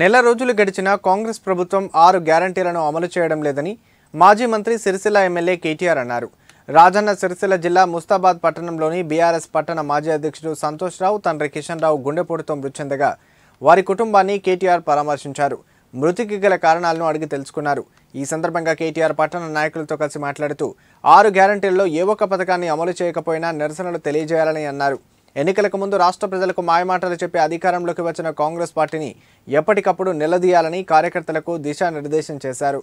నెల రోజులు గడిచినా కాంగ్రెస్ ప్రభుత్వం ఆరు గ్యారంటీలను అమలు చేయడం లేదని మాజీ మంత్రి సిరిసిల్ల ఎమ్మెల్యే కేటీఆర్ అన్నారు రాజన్న సిరిసిల్ల జిల్లా ముస్తాబాద్ పట్టణంలోని బీఆర్ఎస్ పట్టణ మాజీ అధ్యక్షుడు సంతోష్ రావు తండ్రి కిషన్ రావు గుండెపోటుతో మృతి చెందగా వారి కుటుంబాన్ని కేటీఆర్ పరామర్శించారు మృతికి గల కారణాలను అడిగి తెలుసుకున్నారు ఈ సందర్భంగా కేటీఆర్ పట్టణ నాయకులతో కలిసి మాట్లాడుతూ ఆరు గ్యారంటీల్లో ఏ ఒక్క పథకాన్ని అమలు చేయకపోయినా నిరసనలు తెలియజేయాలని అన్నారు ఎన్నికలకు ముందు రాష్ట్ర ప్రజలకు మాయమాటలు చెప్పి అధికారంలోకి వచ్చిన కాంగ్రెస్ పార్టీని ఎప్పటికప్పుడు నిలదీయాలని కార్యకర్తలకు దిశానిర్దేశం చేశారు